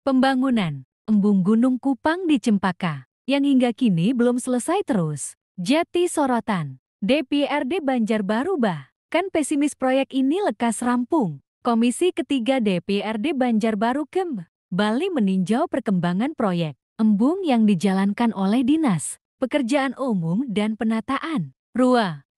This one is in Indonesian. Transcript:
Pembangunan embung Gunung Kupang di Cempaka, yang hingga kini belum selesai terus, jati sorotan. DPRD Banjarbaru bahkan pesimis proyek ini lekas rampung. Komisi ketiga DPRD Banjarbaru Kem, Bali meninjau perkembangan proyek embung yang dijalankan oleh Dinas Pekerjaan Umum dan Penataan, RUA,